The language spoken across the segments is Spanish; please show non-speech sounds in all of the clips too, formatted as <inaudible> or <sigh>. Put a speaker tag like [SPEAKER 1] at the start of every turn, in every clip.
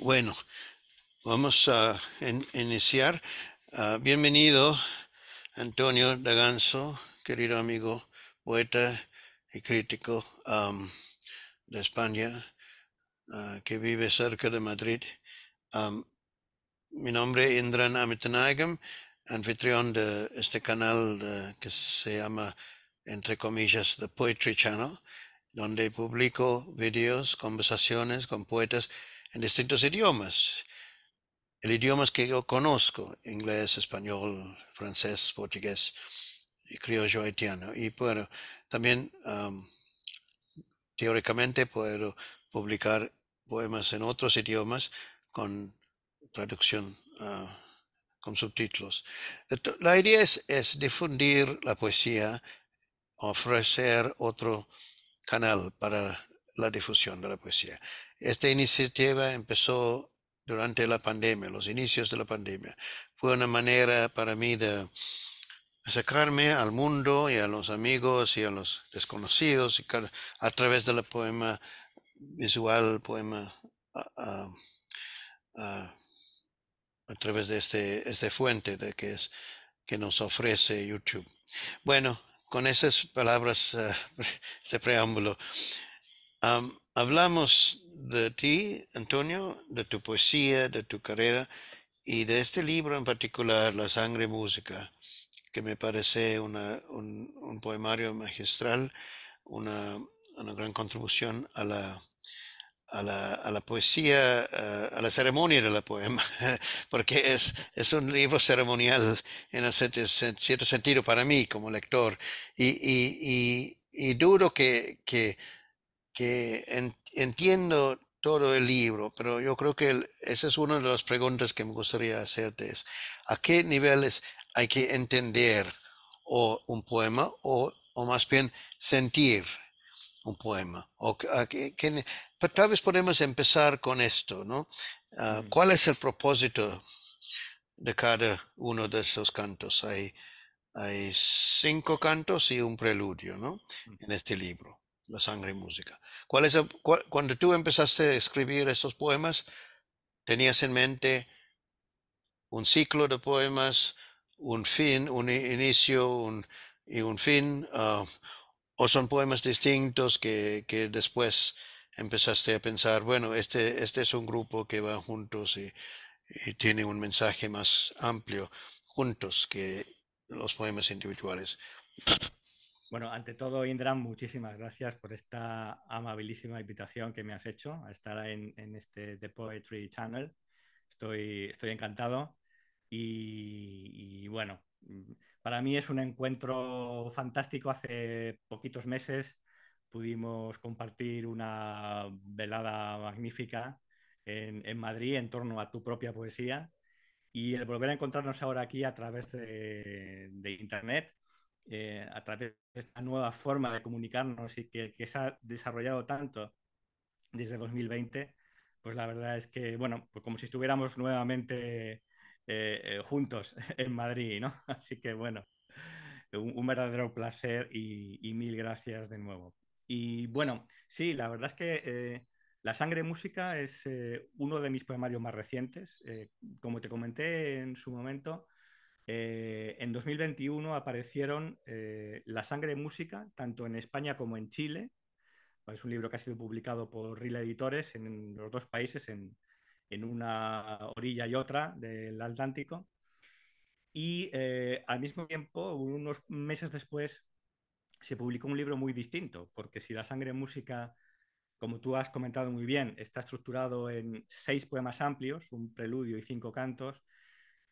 [SPEAKER 1] Bueno, vamos a iniciar. Ah, bienvenido, Antonio Daganzo, querido amigo, poeta y crítico de España, ah, que vive cerca de Madrid. mi nombre es Indran Amitanagam, anfitrión de este canal que se llama, entre comillas, The Poetry Channel, donde publico videos, conversaciones con poetas en distintos idiomas. El idioma que yo conozco, inglés, español, francés, portugués, y criollo haitiano. Y puedo también, teóricamente, puedo publicar poemas en otros idiomas con traducción, ah, con subtítulos. La idea es, es difundir la poesía, ofrecer otro canal para la difusión de la poesía. Esta iniciativa empezó durante la pandemia, los inicios de la pandemia. Fue una manera para mí de sacarme al mundo y a los amigos y a los desconocidos a través del poema visual, poema ah, ah, ah, a, través de este, este fuente de que, nos ofrece YouTube. Bueno, con esas palabras, <laughs> este preámbulo, hablamos de ti, Antonio, de tu poesía, de tu carrera y de este libro en particular, La sangre música, que me parece un, poemario magistral, una, gran contribución a la, a la, poesía, a, la ceremonia de la poema, <laughs> porque es, es un libro ceremonial en cierto, sentido para mí como lector. Y, y, dudo que, que entiendo todo el libro, pero yo creo que esa es una de las preguntas que me gustaría hacerte, es a qué niveles hay que entender o un poema o, más bien sentir un poema. O, pues, tal vez podemos empezar con esto, ¿no? Ah, ¿Cuál es el propósito de cada uno de esos cantos? Hay, hay cinco cantos y un preludio, ¿no? En este libro, La Sangre y Música. ¿Cuál es cuando tú empezaste a escribir estos poemas, tenías en mente un ciclo de poemas, un fin, un inicio y un fin, ah, o son poemas distintos que, después empezaste a pensar, bueno, este, este es un grupo que va juntos y tiene un mensaje más amplio juntos que los poemas individuales.
[SPEAKER 2] Bueno, ante todo, Indra, muchísimas gracias por esta amabilísima invitación que me has hecho a estar en, este The Poetry Channel. Estoy, encantado y, bueno, para mí es un encuentro fantástico. Hace poquitos meses pudimos compartir una velada magnífica en, Madrid en torno a tu propia poesía y el volver a encontrarnos ahora aquí a través de Internet eh, a través de esta nueva forma de comunicarnos y que, se ha desarrollado tanto desde 2020, pues la verdad es que, bueno, pues como si estuviéramos nuevamente eh, eh, juntos <laughs> en Madrid, ¿no? <laughs> Así que, bueno, un, verdadero placer y, mil gracias de nuevo. Y bueno, sí, la verdad es que La sangre música es uno de mis poemarios más recientes. como te comenté en su momento, eh, en 2021 aparecieron eh, La sangre música, tanto en España como en Chile. Es un libro que ha sido publicado por Rila Editores en los dos países, en, una orilla y otra del Atlántico. Y eh, al mismo tiempo, unos meses después, se publicó un libro muy distinto, porque si La sangre música, como tú has comentado muy bien, está estructurado en seis poemas amplios, un preludio y cinco cantos,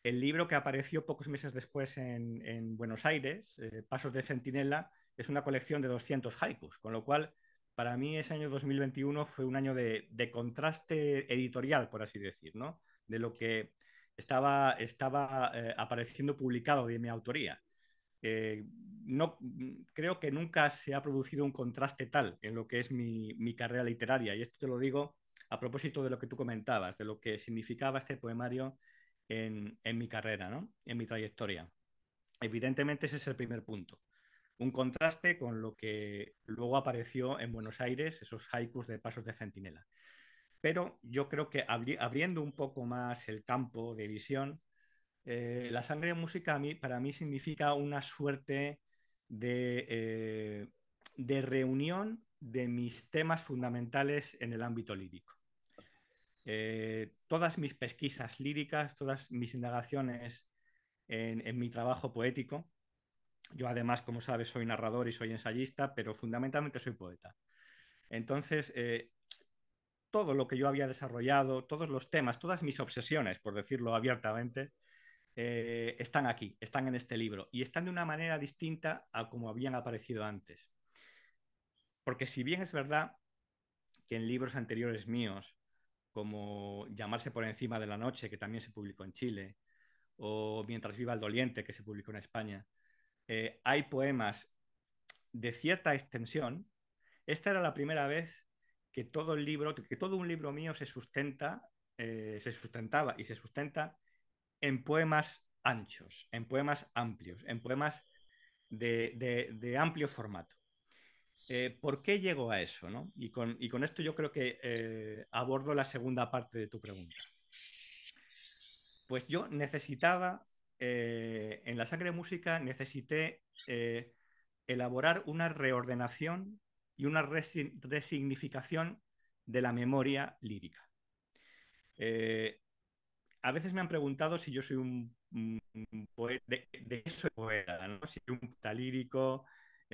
[SPEAKER 2] el libro que apareció pocos meses después en, Buenos Aires, eh, Pasos de Centinela, es una colección de 200 haikus, con lo cual para mí ese año 2021 fue un año de, contraste editorial, por así decir, de lo que estaba, eh, apareciendo publicado de mi autoría. Eh, no, creo que nunca se ha producido un contraste tal en lo que es mi, carrera literaria, y esto te lo digo a propósito de lo que tú comentabas, de lo que significaba este poemario en, mi carrera, en mi trayectoria. Evidentemente ese es el primer punto. Un contraste con lo que luego apareció en Buenos Aires, esos haikus de pasos de centinela. Pero yo creo que abriendo un poco más el campo de visión, eh, la sangre de música para mí significa una suerte eh, de reunión de mis temas fundamentales en el ámbito lírico. Eh, todas mis pesquisas líricas, todas mis indagaciones en, mi trabajo poético. Yo además, como sabes, soy narrador y soy ensayista, pero fundamentalmente soy poeta. Entonces, eh, todo lo que yo había desarrollado, todos los temas, todas mis obsesiones, por decirlo abiertamente, eh, están aquí, están en este libro y están de una manera distinta a como habían aparecido antes. Porque si bien es verdad que en libros anteriores míos como Llamarse por encima de la noche, que también se publicó en Chile, o Mientras viva el doliente, que se publicó en España, eh, hay poemas de cierta extensión. Esta era la primera vez que todo el libro, que todo un libro mío se sustenta, eh, se sustentaba y se sustenta en poemas anchos, en poemas amplios, en poemas de, de amplio formato. Eh, ¿Por qué llego a eso? Y, con, esto yo creo que eh, abordo la segunda parte de tu pregunta. Pues yo necesitaba, eh, en la sangre de música, necesité elaborar una reordenación y una resignificación de la memoria lírica. a veces me han preguntado si yo soy un, poeta, de, poeta, si soy un poeta lírico,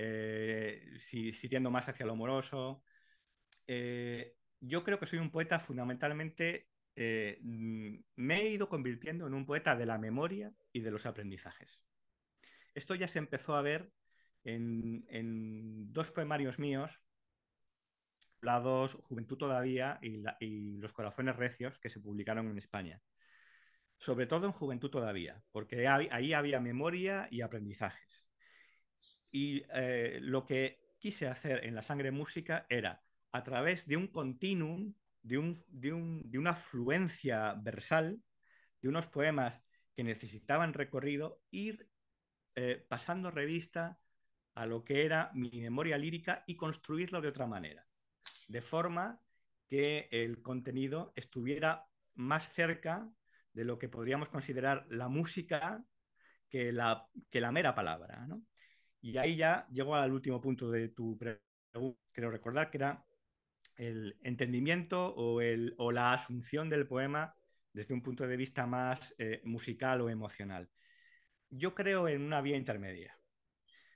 [SPEAKER 2] eh, si, tiendo más hacia lo amoroso. Eh, yo creo que soy un poeta fundamentalmente, eh, me he ido convirtiendo en un poeta de la memoria y de los aprendizajes. Esto ya se empezó a ver en, dos poemarios míos, Lados, Juventud todavía y Los Corazones Recios, que se publicaron en España. Sobre todo en Juventud todavía, porque ahí había memoria y aprendizajes. Y eh, lo que quise hacer en la sangre música era, a través de un continuum, de, un, una fluencia versal, de unos poemas que necesitaban recorrido, ir eh, pasando revista a lo que era mi memoria lírica y construirlo de otra manera, de forma que el contenido estuviera más cerca de lo que podríamos considerar la música que la, que la mera palabra. ¿no? Y ahí ya llego al último punto de tu pregunta, creo recordar, que era el entendimiento o, la asunción del poema desde un punto de vista más eh, musical o emocional. Yo creo en una vía intermedia.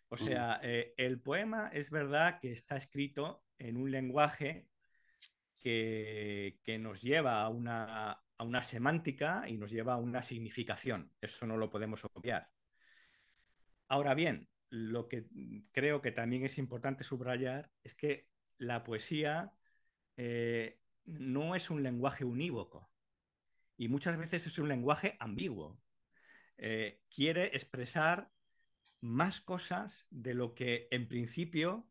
[SPEAKER 2] O sea, eh, el poema es verdad que está escrito en un lenguaje que, nos lleva a una, a una, semántica y nos lleva a una significación. Eso no lo podemos obviar. Ahora bien, lo que creo que también es importante subrayar es que la poesía eh, no es un lenguaje unívoco y muchas veces es un lenguaje ambiguo. Eh, quiere expresar más cosas de lo que en principio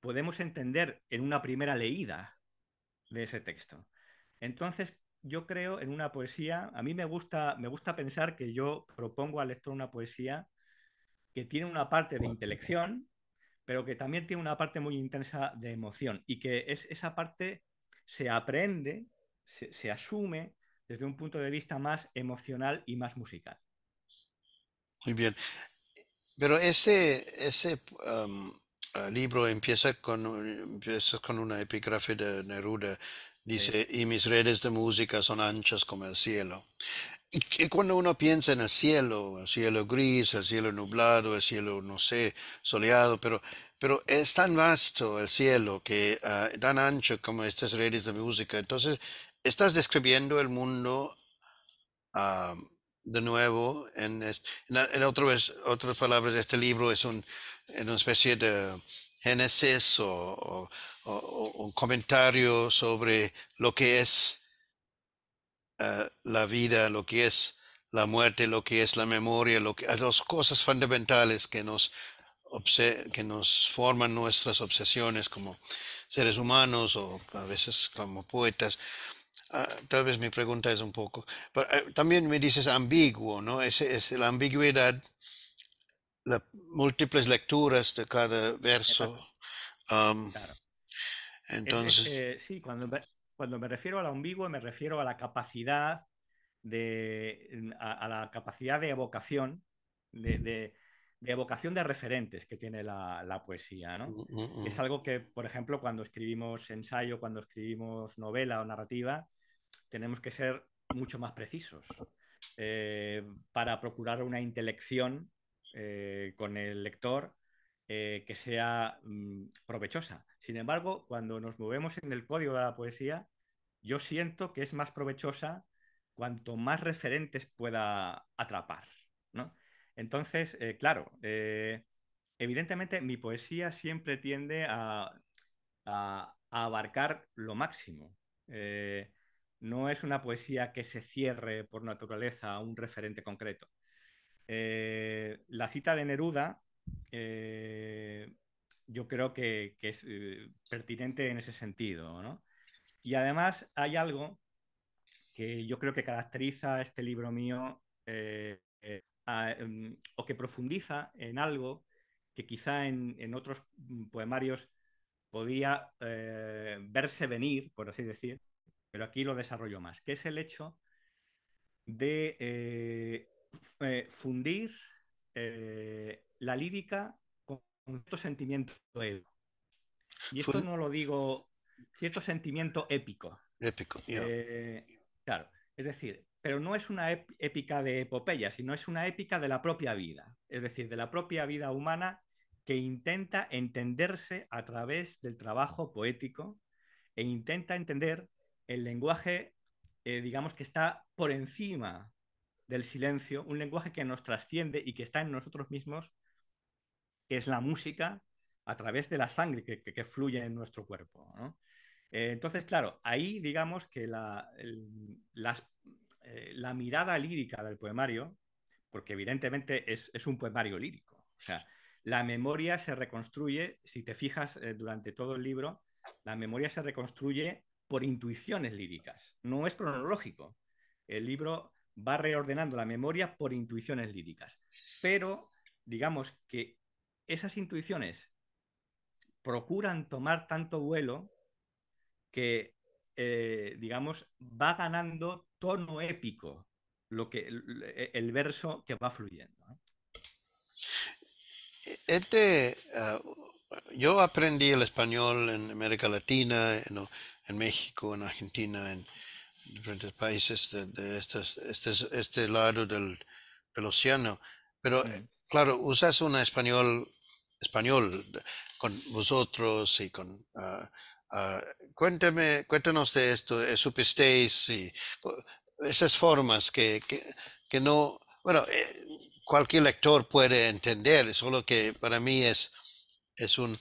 [SPEAKER 2] podemos entender en una primera leída de ese texto. Entonces, yo creo en una poesía, a mí me gusta, me gusta pensar que yo propongo al lector una poesía que tiene una parte de intelección, pero que también tiene una parte muy intensa de emoción y que esa parte se aprende, se, asume desde un punto de vista más emocional y más musical.
[SPEAKER 1] Muy bien. Pero ese, ese um, eh, libro empieza con, con una epígrafe de Neruda. Dice, y mis redes de música son anchas como el cielo. Y, cuando uno piensa en el cielo, el cielo gris, el cielo nublado, el cielo, no sé, soleado, pero, pero es tan vasto el cielo que ah, tan ancho como estas redes de música. Entonces, estás describiendo el mundo ah, de nuevo. En, en, otras, otras palabras, este libro es un, en una especie de génesis o un comentario sobre lo que es eh, la vida, lo que es la muerte, lo que es la memoria, lo que, las cosas fundamentales que nos, que nos forman nuestras obsesiones como seres humanos o a veces como poetas. Ah, tal vez mi pregunta es un poco, pero, eh, también me dices ambiguo, ¿no? Es, es la ambigüedad, las múltiples lecturas de cada verso. Entonces.
[SPEAKER 2] sí, cuando, cuando me refiero a la ambigua, me refiero a la capacidad de, la capacidad de evocación, de, evocación de referentes que tiene la, poesía. Mm, mm, mm. Es algo que, por ejemplo, cuando escribimos ensayo, cuando escribimos novela o narrativa, tenemos que ser mucho más precisos eh, para procurar una intelección eh, con el lector eh, que sea mm, provechosa. Sin embargo, cuando nos movemos en el código de la poesía, yo siento que es más provechosa cuanto más referentes pueda atrapar. Entonces, eh, claro, eh, evidentemente mi poesía siempre tiende a, abarcar lo máximo. no es una poesía que se cierre por naturaleza a un referente concreto. la cita de Neruda eh, yo creo que, es eh, pertinente en ese sentido. Y además hay algo que yo creo que caracteriza este libro mío eh, em, o que profundiza en algo que quizá en, otros poemarios podía verse venir, por así decir, pero aquí lo desarrollo más, que es el hecho de fundir la lírica con cierto sentimiento épico. Y esto no lo digo, cierto sentimiento épico. Épico, eh, Claro, es decir, pero no es una épica de epopeya, sino es una épica de la propia vida, es decir, de la propia vida humana que intenta entenderse a través del trabajo poético e intenta entender el lenguaje, eh, digamos, que está por encima del silencio, un lenguaje que nos trasciende y que está en nosotros mismos que es la música a través de la sangre que, fluye en nuestro cuerpo. Eh, entonces, claro, ahí digamos que la, eh, la, mirada lírica del poemario, porque evidentemente es, un poemario lírico, o sea, la memoria se reconstruye, si te fijas eh, durante todo el libro, la memoria se reconstruye por intuiciones líricas, no es cronológico. El libro va reordenando la memoria por intuiciones líricas, pero digamos que esas intuiciones procuran tomar tanto vuelo que, eh, digamos, va ganando tono épico lo que, el, e, verso que va fluyendo.
[SPEAKER 1] Este, ah, yo aprendí el español en América Latina, en, México, en Argentina, en diferentes países de, este, este, lado del, océano. Pero, mm. eh, claro, usas un español español con vosotros y con... Ah, ah, cuénteme, cuéntanos de esto, eh, supisteis y esas formas que, que, no... Bueno, eh, cualquier lector puede entender, solo que para mí es, es un...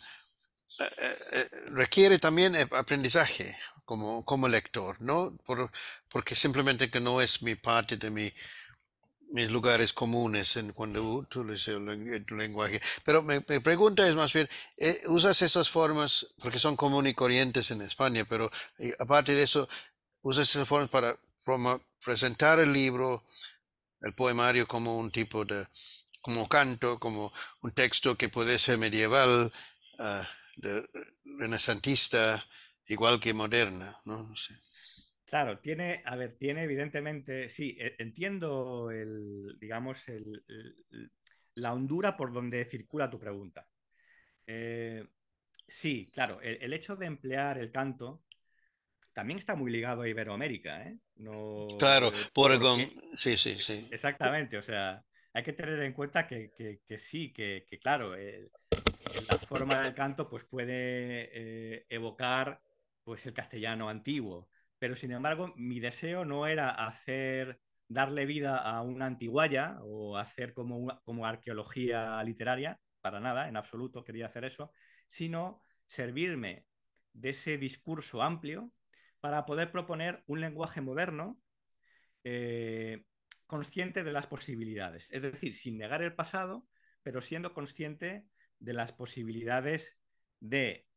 [SPEAKER 1] Eh, requiere también aprendizaje como, como lector, ¿no? Por, porque simplemente que no es mi parte de mi mis lugares comunes en cuando utilizo el lenguaje. Pero me pregunta es más bien, eh, ¿usas esas formas porque son comunes y corrientes en España? Pero eh, aparte de eso, ¿usas esas formas para presentar el libro, el poemario como un tipo de, como canto, como un texto que puede ser medieval, uh, renacentista, igual que moderna? no sé.
[SPEAKER 2] Claro, tiene, a ver, tiene evidentemente, sí, e, entiendo el, digamos, el, la hondura por donde circula tu pregunta. Eh, sí, claro, el, hecho de emplear el canto también está muy ligado a Iberoamérica, ¿eh?
[SPEAKER 1] No, claro, por, sí, sí, e, sí.
[SPEAKER 2] Exactamente, o sea, hay que tener en cuenta que, sí, que, claro, la forma del canto pues puede eh, evocar pues el castellano antiguo, pero sin embargo mi deseo no era hacer darle vida a una antiguaya o hacer como, como arqueología literaria, para nada, en absoluto quería hacer eso, sino servirme de ese discurso amplio para poder proponer un lenguaje moderno eh, consciente de las posibilidades, es decir, sin negar el pasado, pero siendo consciente de las posibilidades de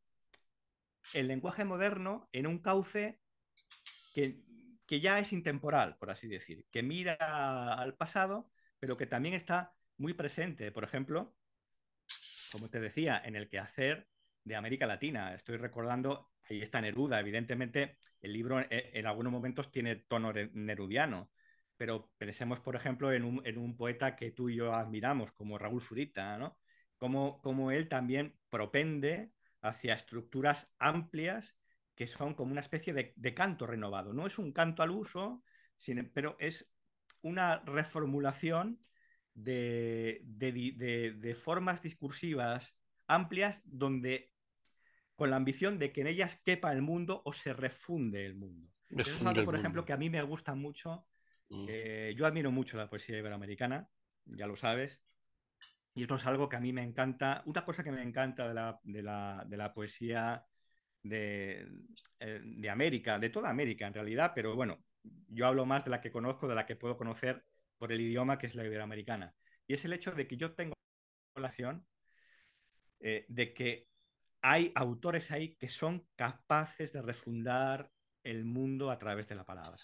[SPEAKER 2] el lenguaje moderno en un cauce que, ya es intemporal, por así decir, que mira al pasado, pero que también está muy presente. Por ejemplo, como te decía, en el quehacer de América Latina. Estoy recordando, ahí está Neruda, evidentemente el libro eh, en, algunos momentos tiene tono nerudiano, pero pensemos, por ejemplo, en un, poeta que tú y yo admiramos, como Raúl Zurita, ¿no? Como, como él también propende hacia estructuras amplias que son como una especie de, canto renovado. No es un canto al uso, sino, em, pero es una reformulación de, formas discursivas amplias donde con la ambición de que en ellas quepa el mundo o se refunde el mundo. por ejemplo, que a mí me gusta mucho. Mm. Eh, yo admiro mucho la poesía iberoamericana, ya lo sabes. Y esto es algo que a mí me encanta. Una cosa que me encanta de la, de la, de la poesía eh, de, América, de toda América en realidad, pero bueno, yo hablo más de la que conozco, de la que puedo conocer por el idioma que es la iberoamericana. Y es el hecho de que yo tengo la relación eh, de que hay autores ahí que son capaces de refundar el mundo a través de la palabra.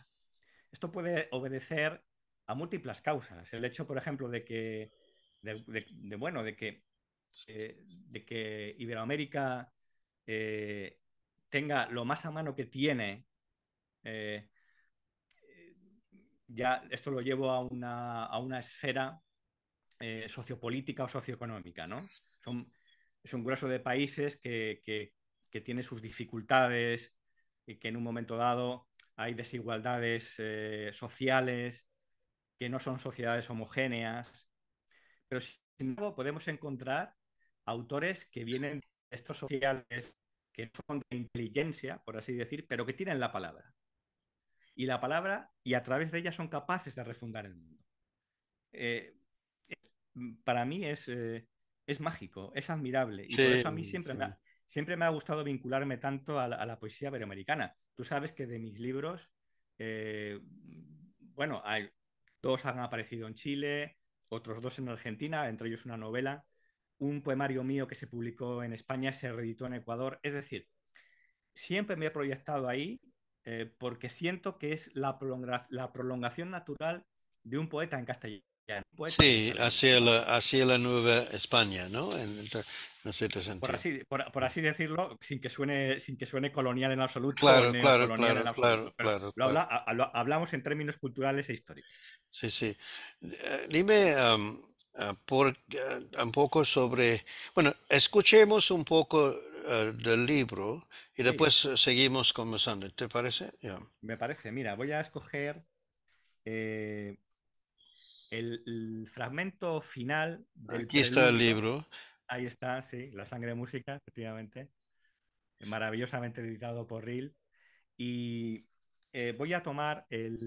[SPEAKER 2] Esto puede obedecer a múltiples causas. El hecho, por ejemplo, de que, de, bueno, de que, eh, de que Iberoamérica tenga lo más a mano que tiene, eh, eh, ya esto lo llevo a una, esfera eh, sociopolítica o socioeconómica, ¿no? Son, es un grueso de países que, que, tiene sus dificultades y que en un momento dado hay desigualdades sociales, que no son sociedades homogéneas, pero sin embargo podemos encontrar autores que vienen de estos sociales que son de inteligencia, por así decir, pero que tienen la palabra. Y la palabra, y a través de ella son capaces de refundar el mundo. Eh, para mí es, eh, es mágico, es admirable. Y por eso a mí siempre, me ha, siempre me ha gustado vincularme tanto a la, poesía iberoamericana. Tú sabes que de mis libros, eh, bueno, hay, dos han aparecido en Chile, otros dos en Argentina, entre ellos una novela un poemario mío que se publicó en España, se reeditó en Ecuador. Es decir, siempre me he proyectado ahí eh, porque siento que es la, la, prolongación natural de un poeta en castellano.
[SPEAKER 1] sí, así hacia la, nueva España, ¿no?
[SPEAKER 2] Por así, decirlo, sin que, suene, sin que suene colonial en absoluto. Claro, claro, claro,
[SPEAKER 1] hablamos en términos culturales e históricos. Sí, sí. Eh, dime, uh, por, ah, un poco sobre, bueno, escuchemos un poco ah, del libro y después seguimos conversando, ¿te parece? Me
[SPEAKER 2] parece, mira, voy a escoger
[SPEAKER 1] eh,
[SPEAKER 2] el, fragmento final. Del Aquí está el libro. Ahí está, sí, La sangre de música, efectivamente, maravillosamente editado por Ril. Y eh, voy a tomar el,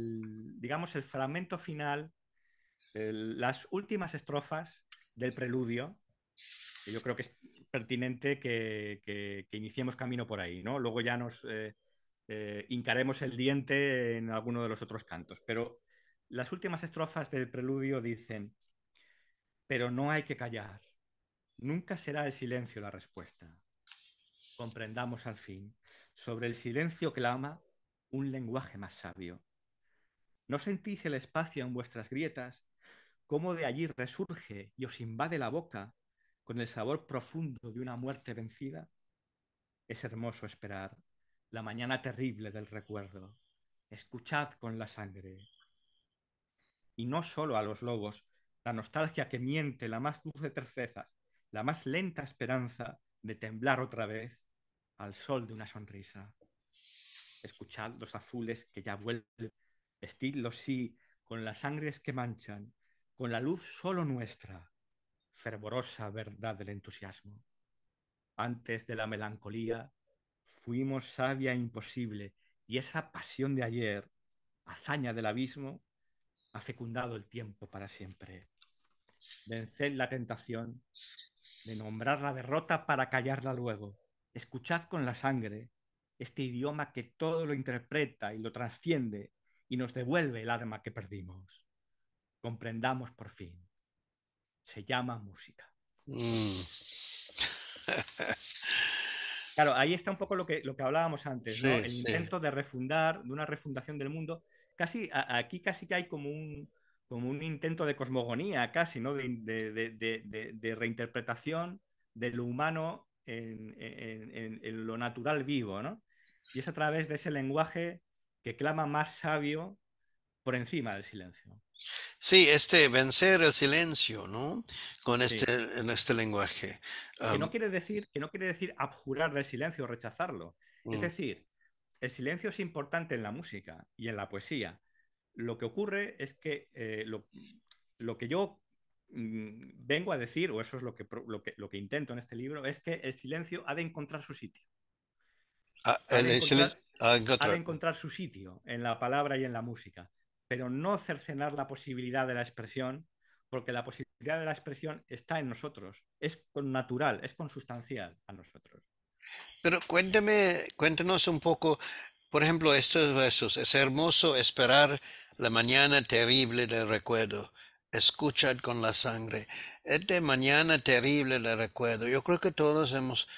[SPEAKER 2] digamos, el fragmento final las últimas estrofas del preludio, que yo creo que es pertinente que, iniciemos camino por ahí, ¿no? Luego ya nos eh, eh, hincaremos el diente en alguno de los otros cantos, pero las últimas estrofas del preludio dicen, pero no hay que callar, nunca será el silencio la respuesta. Comprendamos al fin, sobre el silencio clama un lenguaje más sabio. ¿No sentís el espacio en vuestras grietas cómo de allí resurge y os invade la boca con el sabor profundo de una muerte vencida, es hermoso esperar la mañana terrible del recuerdo. Escuchad con la sangre. Y no solo a los lobos, la nostalgia que miente la más dulce terceza, la más lenta esperanza de temblar otra vez al sol de una sonrisa. Escuchad los azules que ya vuelven, vestidlos sí con las sangres que manchan, con la luz solo nuestra, fervorosa verdad del entusiasmo. Antes de la melancolía, fuimos sabia e imposible y esa pasión de ayer, hazaña del abismo, ha fecundado el tiempo para siempre. Venced la tentación de nombrar la derrota para callarla luego. Escuchad con la sangre este idioma que todo lo interpreta y lo trasciende y nos devuelve el arma que perdimos comprendamos por fin. Se llama música.
[SPEAKER 1] Mm. <laughs>
[SPEAKER 2] claro, ahí está un poco lo que, lo que hablábamos antes, El intento de refundar, de una refundación del mundo. Casi, aquí casi que hay como un, como un intento de cosmogonía, casi, ¿no? De, reinterpretación de lo humano en, lo natural vivo, Y es a través de ese lenguaje que clama más sabio por encima del silencio.
[SPEAKER 1] Sí, este vencer el silencio, ¿no? Con este, en este lenguaje. Que,
[SPEAKER 2] no quiere decir, que no quiere decir abjurar del silencio o rechazarlo. Es mm. decir, el silencio es importante en la música y en la poesía. Lo que ocurre es que eh, lo, que yo
[SPEAKER 1] mm,
[SPEAKER 2] vengo a decir, o eso es lo que, lo que, intento en este libro, es que el silencio ha de encontrar su sitio.
[SPEAKER 1] Ah, ah, ha de
[SPEAKER 2] encontrar su sitio en la palabra y en la música pero no cercenar la posibilidad de la expresión, porque la posibilidad de la expresión está en nosotros, es natural, es consustancial a nosotros.
[SPEAKER 1] Pero cuénteme cuéntanos un poco, por ejemplo, estos versos. Es hermoso esperar la mañana terrible del recuerdo. escuchar con la sangre. de mañana terrible del recuerdo. Yo creo que todos hemos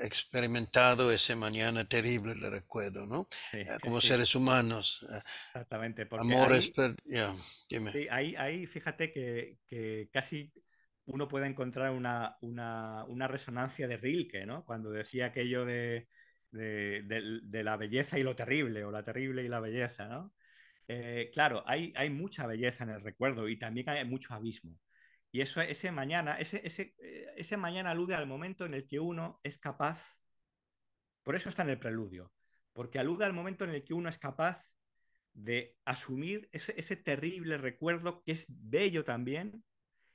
[SPEAKER 1] experimentado ese mañana terrible, le recuerdo, ¿no? Ah, como seres humanos. Ah, Exactamente. Porque amores, ahí,
[SPEAKER 2] Sí, ahí, fíjate que, casi uno puede encontrar una, una, resonancia de Rilke, ¿no? Cuando decía aquello de, de, de, la belleza y lo terrible, o la terrible y la belleza, ¿no? Eh, claro, hay, hay mucha belleza en el recuerdo y también hay mucho abismo. Y eso, ese mañana, eh, ese, mañana alude al momento en el que uno es capaz, por eso está en el preludio, porque alude al momento en el que uno es capaz de asumir ese, terrible recuerdo que es bello también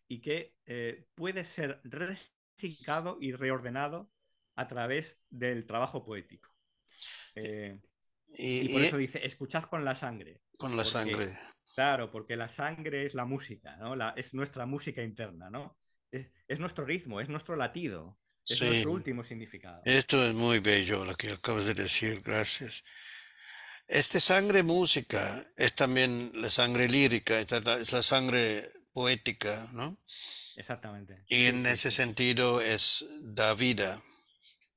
[SPEAKER 2] y que eh, puede ser resignificado y reordenado a través del trabajo poético. Eh, y, por eso dice, escuchad con la sangre. Con la sangre. Claro, porque la sangre es la música, ¿no? es nuestra música interna, ¿no? Es, nuestro ritmo, es nuestro latido,
[SPEAKER 1] es nuestro último significado. Esto es muy bello lo que acabas de decir, gracias. Esta sangre música es también la sangre lírica, es la, sangre poética, ¿no? Exactamente. Y en ese sentido es da vida.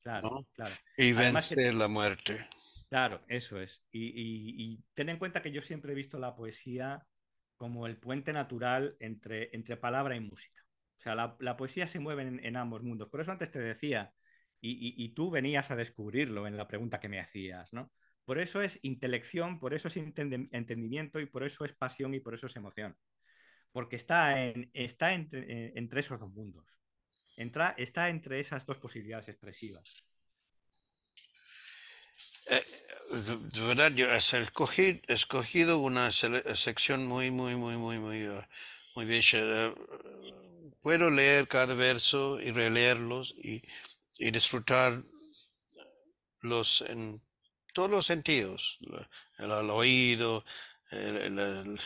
[SPEAKER 1] Claro, claro. Y vence la muerte. Claro,
[SPEAKER 2] eso es. Y, ten en cuenta que yo siempre he visto la poesía como el puente natural entre, entre palabra y música. O sea, la, poesía se mueve en, ambos mundos. Por eso antes te decía, y, tú venías a descubrirlo en la pregunta que me hacías, ¿no? Por eso es intelección, por eso es entendimiento y por eso es pasión y por eso es emoción. Porque está, en, está entre, eh, esos dos mundos. Entra, está entre esas dos posibilidades expresivas.
[SPEAKER 1] Eh, de verdad, yo he escogido una sección muy, muy, muy, muy, muy, eh, muy bien Puedo leer cada verso y releerlos y, y disfrutarlos en todos los sentidos, el, oído, el,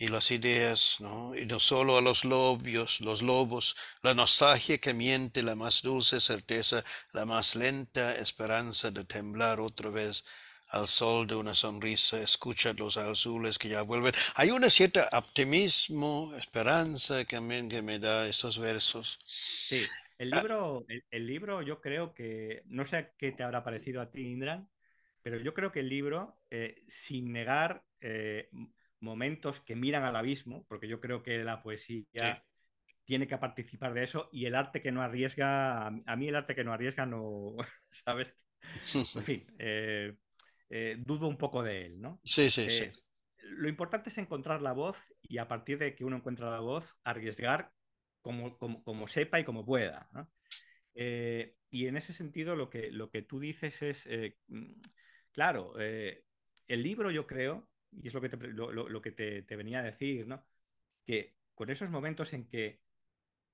[SPEAKER 1] y las ideas, ¿no? Y no solo a los lobios, los lobos, la nostalgia que miente la más dulce certeza, la más lenta esperanza de temblar otra vez al sol de una sonrisa, escucha los azules que ya vuelven. Hay una cierta optimismo, esperanza que me, me da esos versos. Sí, el ah.
[SPEAKER 2] libro, el, libro yo creo que, no sé qué te habrá parecido a ti, Indran, pero yo creo que el libro, eh, sin negar... Eh, momentos que miran al abismo, porque yo creo que la poesía tiene que participar de eso y el arte que no arriesga, a mí el arte que no arriesga no, <laughs> ¿sabes? En fin, eh, eh, dudo un poco de él, ¿no? Sí, sí, eh, sí. Lo importante es encontrar la voz y a partir de que uno encuentra la voz, arriesgar como, como, sepa y como pueda. ¿no? y en ese sentido, lo que, lo que tú dices es, mm, claro, el libro yo creo y es lo que, te, lo, que te, venía a decir, Que con esos momentos en que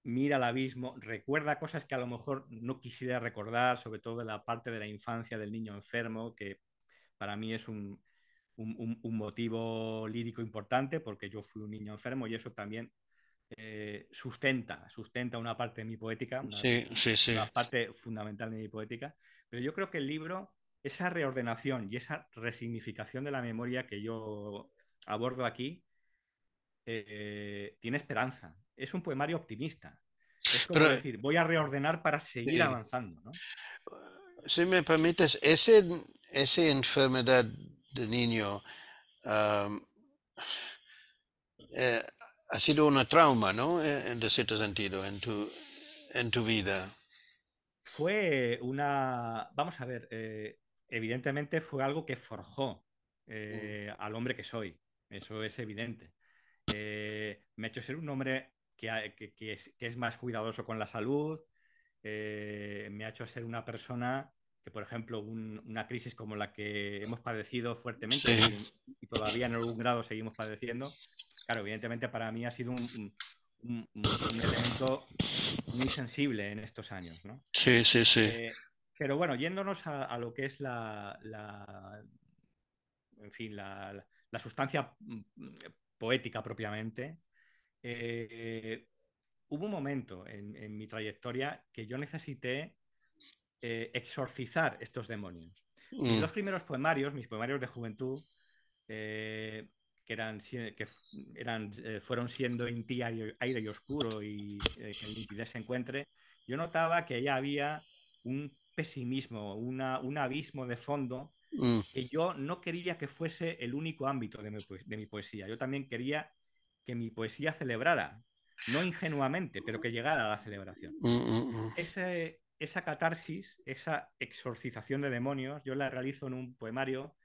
[SPEAKER 2] mira al abismo, recuerda cosas que a lo mejor no quisiera recordar, sobre todo la parte de la infancia del niño enfermo, que para mí es un, motivo lírico importante, porque yo fui un niño enfermo y eso también eh, sustenta, sustenta una parte de mi poética, una parte fundamental de mi poética. Pero yo creo que el libro esa reordenación y esa resignificación de la memoria que yo abordo aquí eh, tiene esperanza. Es un poemario optimista.
[SPEAKER 1] Es eh, decir,
[SPEAKER 2] voy a reordenar para seguir avanzando.
[SPEAKER 1] Si me permites, ese, esa enfermedad de niño um, eh, ha sido una trauma, ¿no? En cierto sentido, en tu, en tu vida.
[SPEAKER 2] Fue una, vamos a ver, evidentemente fue algo que forjó mm. eh, al hombre que soy. Eso es evidente. Eh, me ha hecho ser un hombre que, es, más cuidadoso con la salud. Eh, me ha hecho ser una persona que, por ejemplo, una crisis como la que hemos padecido fuertemente y, todavía en algún grado seguimos padeciendo, claro, evidentemente para mí ha sido un, elemento muy sensible en estos años. ¿no? Sí, sí, sí. Pero bueno, yéndonos a, lo que es la, la en fin, la, la, sustancia mm, poética propiamente, eh, hubo un momento en, en, mi trayectoria que yo necesité eh, exorcizar estos demonios. los Mis mm. primeros poemarios, mis poemarios de juventud, eh, que, eran, que eran, fueron siendo en ti aire, y oscuro y que el limpidez se encuentre, yo notaba que ya había un pesimismo, un abismo de fondo mm. que yo no quería que fuese el único ámbito de mi, poesía. Yo también quería que mi poesía celebrara, no ingenuamente, pero que llegara a la celebración. Mm, mm, esa catarsis, esa exorcización de demonios, yo la realizo en un poemario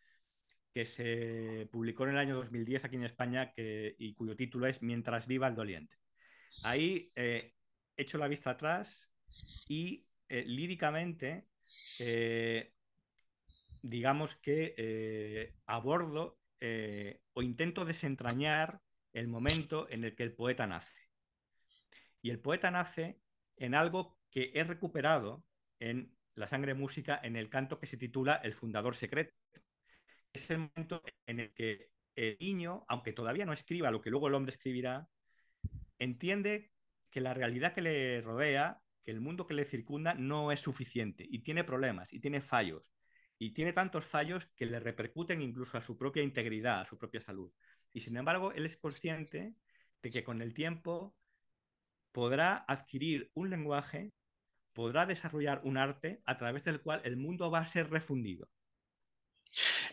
[SPEAKER 2] que se publicó en el año 2010 aquí en España y cuyo título es Mientras viva el doliente. Ahí eh, echo la vista atrás y eh, líricamente, eh, digamos que eh, abordo o intento desentrañar el momento en el que el poeta nace. Y el poeta nace en algo que he recuperado en La sangre música, en el canto que se titula El fundador secreto. Es el momento en el que el niño, aunque todavía no escriba lo que luego el hombre escribirá, entiende que la realidad que le rodea que el mundo que le circunda no es suficiente y tiene problemas y tiene fallos y tiene tantos fallos que le repercuten incluso a su propia integridad, a su propia salud. Y sin embargo, él es consciente de que con el tiempo podrá adquirir un lenguaje, podrá desarrollar un arte a través del cual el mundo va a ser refundido.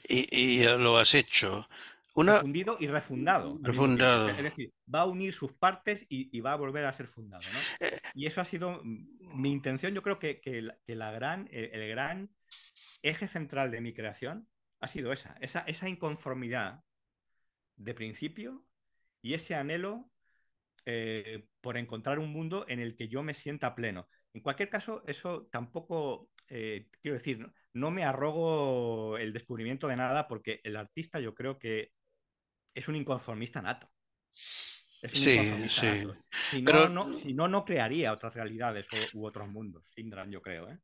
[SPEAKER 1] Y, lo has hecho.
[SPEAKER 2] Refundido y refundado. Refundado. Es decir, va a unir sus partes y, y va a volver a ser fundado. ¿no? Eh, y eso ha sido mi intención. Yo creo que, la gran, el, gran eje central de mi creación ha sido esa, esa, inconformidad de principio y ese anhelo eh, por encontrar un mundo en el que yo me sienta pleno. En cualquier caso, eso tampoco, eh, quiero decir, no, no me arrogo el descubrimiento de nada porque el artista yo creo que es un inconformista nato
[SPEAKER 1] sí, sí.
[SPEAKER 2] Si no, pero, no, si no, no crearía otras realidades u, otros mundos, Indra, yo creo. ¿eh?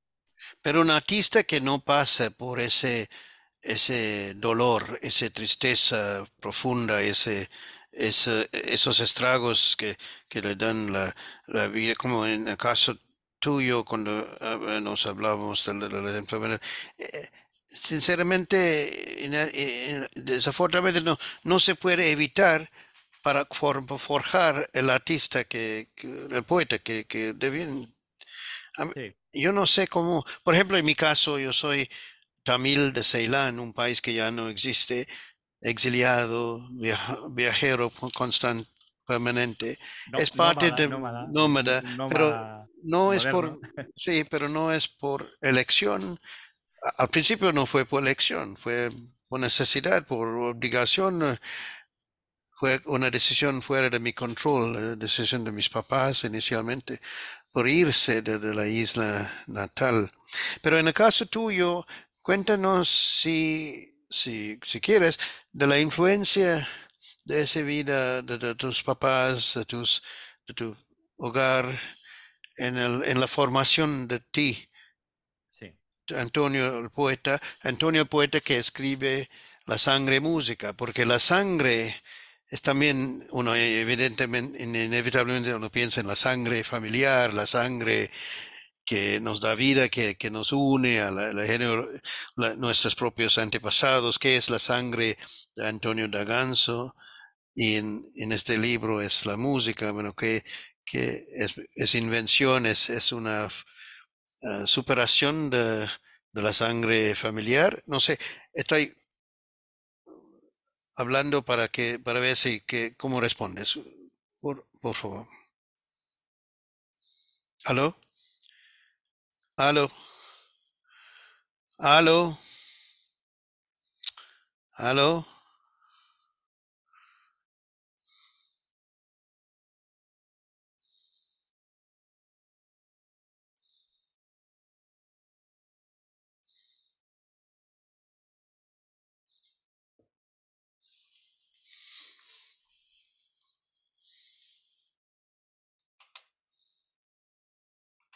[SPEAKER 1] Pero un artista que no pasa por ese, ese dolor, esa tristeza profunda, ese, esos estragos que, que le dan la, la, vida, como en el caso tuyo cuando ah, nos hablábamos de, la, enfermedad. Eh, sinceramente, eh, desafortunadamente no, no se puede evitar para forjar el artista, que, el poeta que, que deviene. Yo no sé cómo, por ejemplo, en mi caso, yo soy tamil de Ceilán, un país que ya no existe, exiliado, viajero constante, permanente. es parte de nómada, pero no es por, <laughs> sí, pero no es por elección. Al principio no fue por elección, fue por necesidad, por obligación eh, fue una decisión fuera de mi control, la eh, decisión de mis papás inicialmente, por irse de, la isla natal. Pero en el caso tuyo, cuéntanos si, si, si quieres, de la influencia de esa vida, de, tus papás, de, tu hogar, en, el, en la formación de ti. Sí. Antonio el poeta, Antonio el poeta que escribe La sangre música, porque la sangre es también uno eh, evidentemente, inevitablemente uno piensa en la sangre familiar, la sangre que nos da vida, que, nos une a la, género, nuestros propios antepasados, que es la sangre de Antonio Daganzo, y en, este libro es la música, bueno, que, que es, invención, es, una ah, superación de, de la sangre familiar, no sé, estoy hablando para que para ver si que cómo respondes. Por, por favor. ¿Aló? ¿Aló? ¿Aló? ¿Aló?